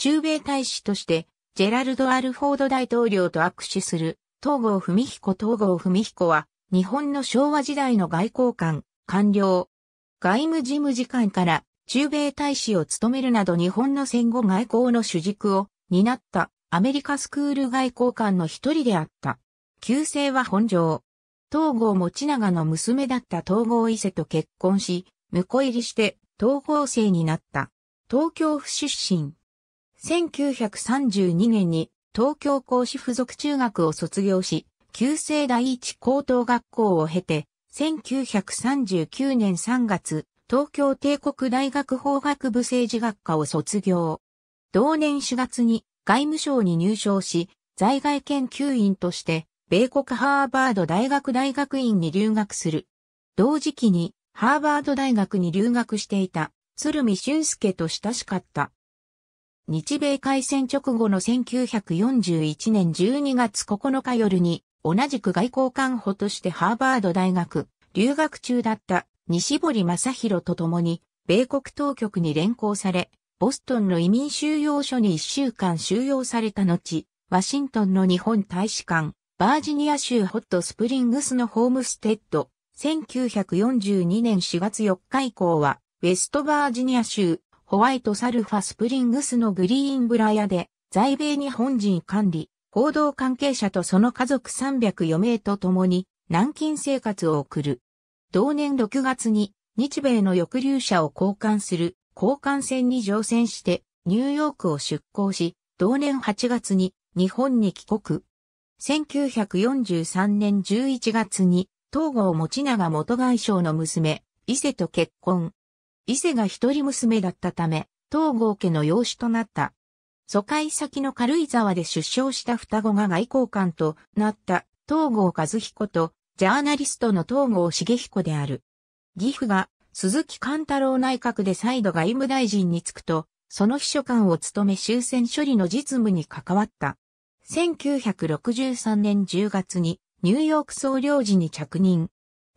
駐米大使として、ジェラルド・アルフォード大統領と握手する、東郷文彦東郷文彦は、日本の昭和時代の外交官、官僚、外務事務次官から中米大使を務めるなど日本の戦後外交の主軸を担ったアメリカスクール外交官の一人であった。旧姓は本庄。東郷持長の娘だった東郷伊勢と結婚し、婿入りして東郷生になった。東京府出身。1932年に東京公子附属中学を卒業し、旧制第一高等学校を経て、1939年3月、東京帝国大学法学部政治学科を卒業。同年4月に外務省に入省し、在外研究員として、米国ハーバード大学大学院に留学する。同時期にハーバード大学に留学していた鶴見俊介と親しかった。日米開戦直後の1941年12月9日夜に、同じく外交官補としてハーバード大学、留学中だった西堀正宏と共に、米国当局に連行され、ボストンの移民収容所に1週間収容された後、ワシントンの日本大使館、バージニア州ホットスプリングスのホームステッド、1942年4月4日以降は、ウェストバージニア州、ホワイトサルファスプリングスのグリーンブラヤで、在米日本人管理、報道関係者とその家族304名と共に、南京生活を送る。同年6月に、日米の抑留者を交換する、交換船に乗船して、ニューヨークを出港し、同年8月に、日本に帰国。1943年11月に、東郷持長元外相の娘、伊勢と結婚。伊勢が一人娘だったため、東郷家の養子となった。疎開先の軽井沢で出生した双子が外交官となった東郷和彦とジャーナリストの東郷茂彦である。義父が鈴木貫太郎内閣で再度外務大臣に就くと、その秘書官を務め終戦処理の実務に関わった。1963年10月にニューヨーク総領事に着任。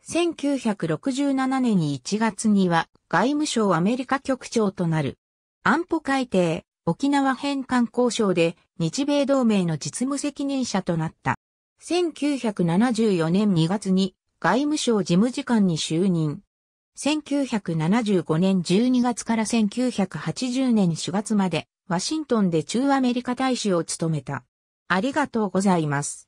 1967年に1月には外務省アメリカ局長となる。安保改定、沖縄返還交渉で日米同盟の実務責任者となった。1974年2月に外務省事務次官に就任。1975年12月から1980年4月までワシントンで中アメリカ大使を務めた。ありがとうございます。